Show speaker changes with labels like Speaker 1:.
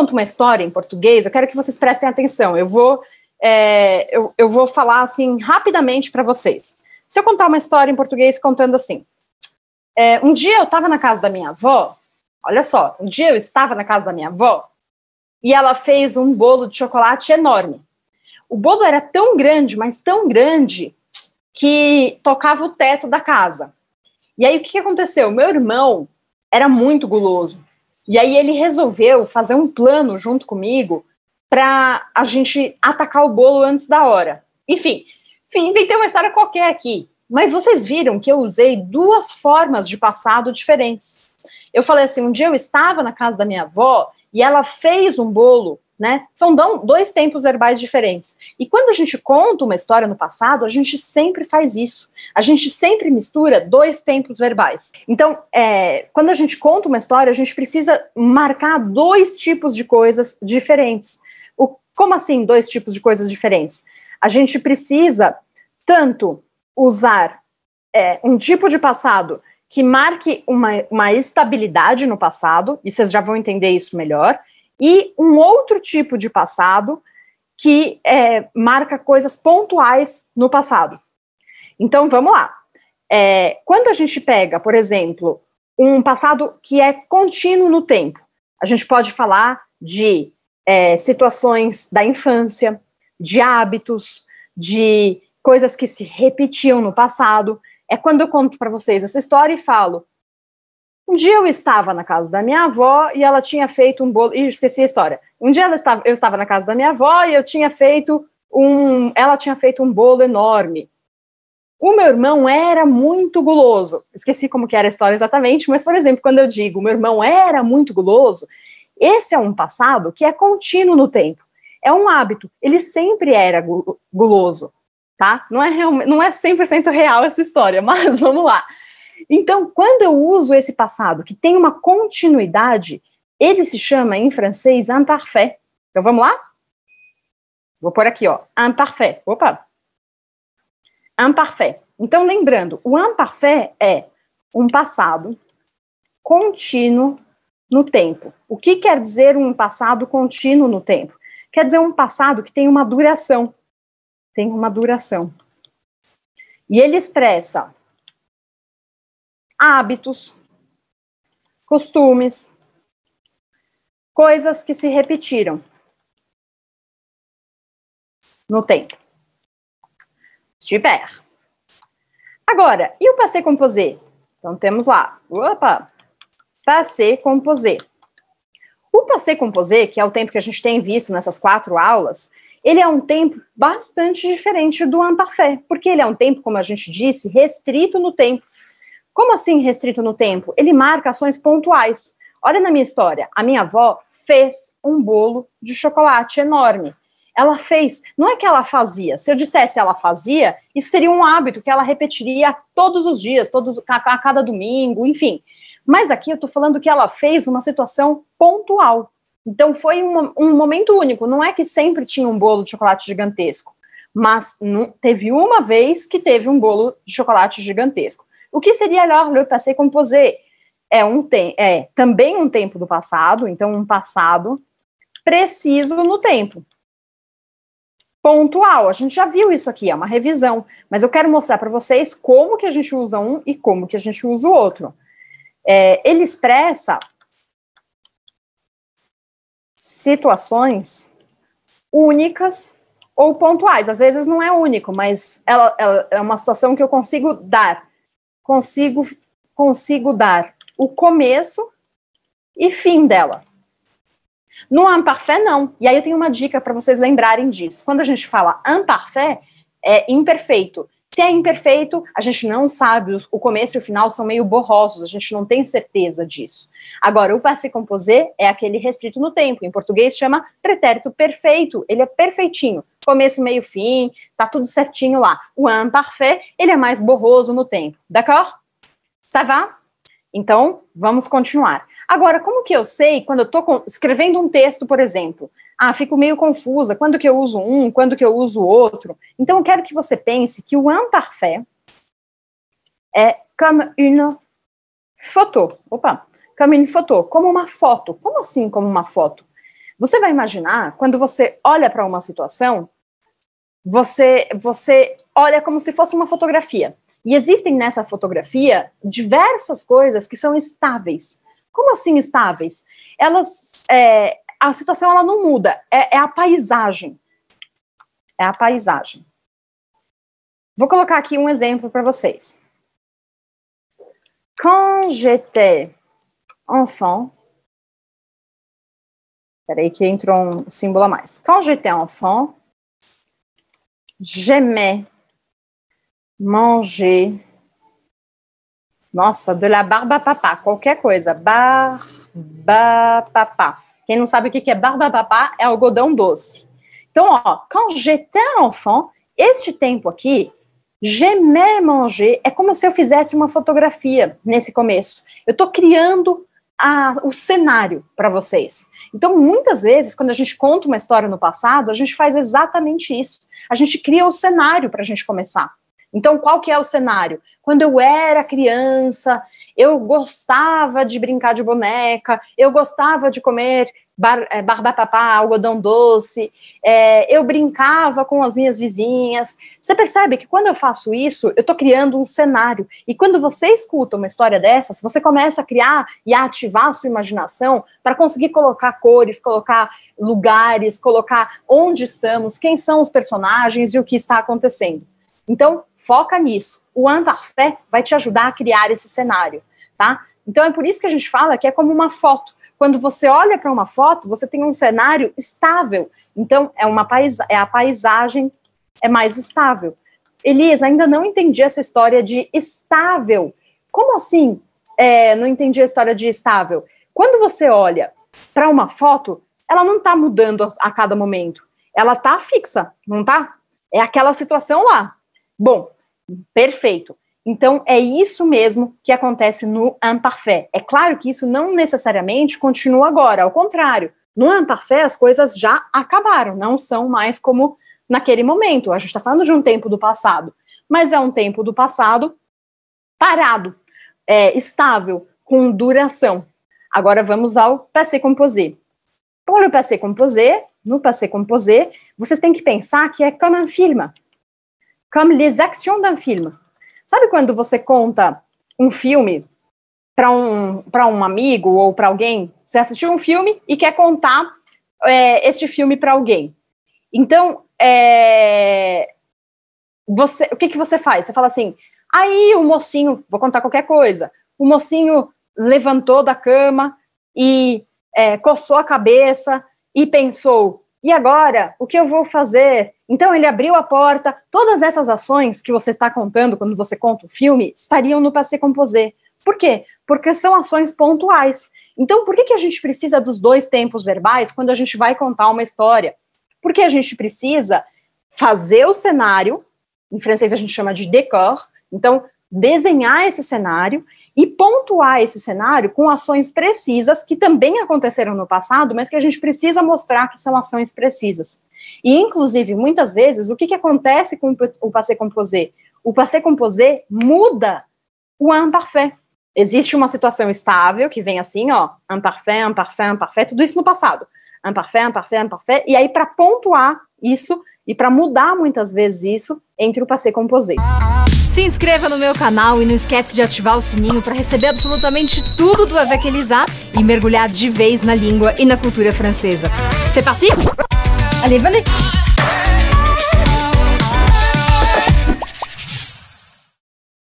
Speaker 1: conto uma história em português, eu quero que vocês prestem atenção. Eu vou, é, eu, eu vou falar assim rapidamente para vocês. Se eu contar uma história em português contando assim. É, um dia eu estava na casa da minha avó, olha só, um dia eu estava na casa da minha avó e ela fez um bolo de chocolate enorme. O bolo era tão grande, mas tão grande, que tocava o teto da casa. E aí o que aconteceu? Meu irmão era muito guloso. E aí ele resolveu fazer um plano junto comigo para a gente atacar o bolo antes da hora. Enfim, inventei uma história qualquer aqui. Mas vocês viram que eu usei duas formas de passado diferentes. Eu falei assim: um dia eu estava na casa da minha avó e ela fez um bolo né? São dois tempos verbais diferentes. E quando a gente conta uma história no passado, a gente sempre faz isso. A gente sempre mistura dois tempos verbais. Então, é, quando a gente conta uma história, a gente precisa marcar dois tipos de coisas diferentes. O, como assim, dois tipos de coisas diferentes? A gente precisa tanto usar é, um tipo de passado que marque uma, uma estabilidade no passado, e vocês já vão entender isso melhor e um outro tipo de passado que é, marca coisas pontuais no passado. Então vamos lá. É, quando a gente pega, por exemplo, um passado que é contínuo no tempo, a gente pode falar de é, situações da infância, de hábitos, de coisas que se repetiam no passado. É quando eu conto para vocês essa história e falo: um dia eu estava na casa da minha avó e ela tinha feito um bolo. Ih, esqueci a história. Um dia ela estava, eu estava na casa da minha avó e eu tinha feito um. Ela tinha feito um bolo enorme. O meu irmão era muito guloso. Esqueci como que era a história exatamente, mas, por exemplo, quando eu digo meu irmão era muito guloso, esse é um passado que é contínuo no tempo. É um hábito. Ele sempre era guloso, tá? Não é, real, não é 100% real essa história, mas vamos lá. Então, quando eu uso esse passado que tem uma continuidade, ele se chama em francês imparfait. Então vamos lá? Vou pôr aqui, ó, imparfait. Opa. Imparfait. Então lembrando, o imparfait é um passado contínuo no tempo. O que quer dizer um passado contínuo no tempo? Quer dizer um passado que tem uma duração. Tem uma duração. E ele expressa hábitos, costumes, coisas que se repetiram no tempo. Super. Agora, e o passé composé? Então temos lá, opa, passé composé. O passé composé, que é o tempo que a gente tem visto nessas quatro aulas, ele é um tempo bastante diferente do imparfait, porque ele é um tempo, como a gente disse, restrito no tempo. Como assim restrito no tempo? Ele marca ações pontuais. Olha na minha história, a minha avó fez um bolo de chocolate enorme. Ela fez, não é que ela fazia. Se eu dissesse ela fazia, isso seria um hábito que ela repetiria todos os dias, todos a, a cada domingo, enfim. Mas aqui eu estou falando que ela fez uma situação pontual. Então foi um, um, momento único. Não é que sempre tinha um bolo de chocolate gigantesco, mas teve uma vez que teve um bolo de chocolate gigantesco. O que seria alors le passé composé? É, um é também um tempo do passado, então um passado preciso no tempo. Pontual, a gente já viu isso aqui, é uma revisão, mas eu quero mostrar para vocês como que a gente usa um e como que a gente usa o outro. É, ele expressa situações únicas ou pontuais. Às vezes não é único, mas ela, ela, é uma situação que eu consigo dar consigo consigo dar o começo e fim dela. No imparfait não. E aí eu tenho uma dica para vocês lembrarem disso. Quando a gente fala imparfait, é imperfeito. Se é imperfeito, a gente não sabe, o começo e o final são meio borrosos, a gente não tem certeza disso. Agora, o passé composé é aquele restrito no tempo, em português chama pretérito perfeito, ele é perfeitinho começo, meio, fim, tá tudo certinho lá. O imparfait, ele é mais borroso no tempo, d'accord? Ça va? Então, vamos continuar. Agora, como que eu sei quando eu estou escrevendo um texto, por exemplo? Ah, fico meio confusa, quando que eu uso um, quando que eu uso outro? Então, eu quero que você pense que o imparfait é comme une photo. Opa, comme une photo, como uma foto. Como assim como uma foto? Você vai imaginar, quando você olha para uma situação, você, você olha como se fosse uma fotografia. E existem nessa fotografia diversas coisas que são estáveis. Como assim estáveis? Elas, é, a situação ela não muda, é, é, a paisagem. É a paisagem. Vou colocar aqui um exemplo para vocês. Quand j'étais enfant. Peraí, que entrou um símbolo a mais. Quand j'étais enfant, j'aimais manger. Nossa, de la barba papá, qualquer coisa. Barba papá. Quem não sabe o que é barba papá é algodão doce. Então, ó, quand j'étais enfant, este tempo aqui, j'aimais manger, é como se eu fizesse uma fotografia nesse começo. Eu estou criando a, o cenário para vocês. Então, muitas vezes, quando a gente conta uma história no passado, a gente faz exatamente isso. A gente cria o cenário para a gente começar. Então, qual que é o cenário? Quando eu era criança, eu gostava de brincar de boneca, eu gostava de comer bar, é, barbapapá, algodão doce, é, eu brincava com as minhas vizinhas. Você percebe que quando eu faço isso, eu estou criando um cenário. E quando você escuta uma história dessas, você começa a criar e a ativar a sua imaginação para conseguir colocar cores, colocar lugares, colocar onde estamos, quem são os personagens e o que está acontecendo. Então, foca nisso. O Imparfait vai te ajudar a criar esse cenário, tá? Então, é por isso que a gente fala que é como uma foto quando você olha para uma foto, você tem um cenário estável. Então, é, uma paisa é a paisagem é mais estável. Elias, ainda não entendi essa história de estável. Como assim? É, não entendi a história de estável. Quando você olha para uma foto, ela não está mudando a, a cada momento. Ela está fixa, não está? É aquela situação lá. Bom, perfeito. Então, é isso mesmo que acontece no imparfait. É claro que isso não necessariamente continua agora, ao contrário. No imparfait, as coisas já acabaram, não são mais como naquele momento. A gente está falando de um tempo do passado, mas é um tempo do passado parado, é, estável, com duração. Agora vamos ao passé composé. Por o passé composé, no passé composé, vocês têm que pensar que é como um filme, como les actions d'un film. Sabe quando você conta um filme para um, um amigo ou para alguém? Você assistiu um filme e quer contar é, este filme para alguém. Então, é, você, o que, que você faz? Você fala assim: aí o mocinho, vou contar qualquer coisa, o mocinho levantou da cama e é, coçou a cabeça e pensou: e agora, o que eu vou fazer? Então ele abriu a porta. Todas essas ações que você está contando quando você conta o filme estariam no passé composé. Por quê? Porque são ações pontuais. Então, por que, que a gente precisa dos dois tempos verbais quando a gente vai contar uma história? Porque a gente precisa fazer o cenário, em francês a gente chama de décor, então desenhar esse cenário e pontuar esse cenário com ações precisas que também aconteceram no passado, mas que a gente precisa mostrar que são ações precisas. E, inclusive, muitas vezes, o que, que acontece com o passé composé? O passé composé muda o imparfait. Existe uma situação estável que vem assim, ó, imparfait, imparfait, imparfait, tudo isso no passado. Imparfait, imparfait, imparfait, e aí para pontuar isso e para mudar muitas vezes isso entre o passei e composei. Se inscreva no meu canal e não esquece de ativar o sininho para receber absolutamente tudo do Avec Elisa e mergulhar de vez na língua e na cultura francesa. C'est parti? Allez, venez!